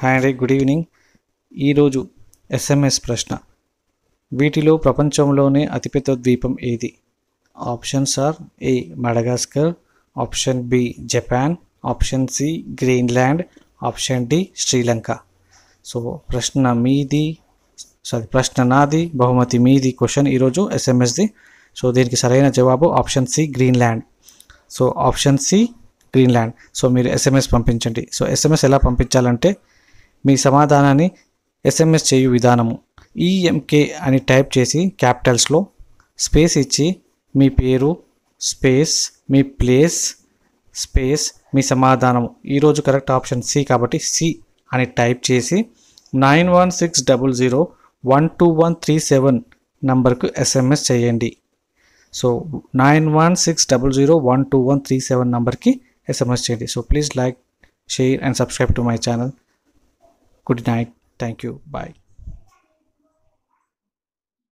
hi అండి good evening ఈరోజు SMS ప్రశ్న వీటిలో ప్రపంచంలోనే అతిపెద్ద ద్వీపం ఏది options are A Madagascar option B Japan option C Greenland option D Sri Lanka so ప్రశ్న మీది సారీ ప్రశ్న నాది బహుమతి మీది క్వశ్చన్ ఈరోజు ఎస్ఎంఎస్ది సో దీనికి సరైన జవాబు option C Greenland so option C Greenland so మీరు ఎస్ఎంఎస్ పంపించండి సో ఎస్ఎంఎస్ ఎలా పంపించాలంటే మీ సమాధానాన్ని ఎస్ఎంఎస్ చేయు విధానము ఈఎంకే e అని టైప్ చేసి క్యాపిటల్స్లో స్పేస్ ఇచ్చి మీ పేరు స్పేస్ మీ ప్లేస్ స్పేస్ మీ సమాధానము ఈరోజు కరెక్ట్ ఆప్షన్ సి కాబట్టి సి అని టైప్ చేసి nine one six double zero one two one three seven నంబర్కు ఎస్ఎంఎస్ చేయండి so nine one six double zero one two one three seven నంబర్కి ఎస్ఎంఎస్ చేయండి so please like share and subscribe to my channel good night thank you bye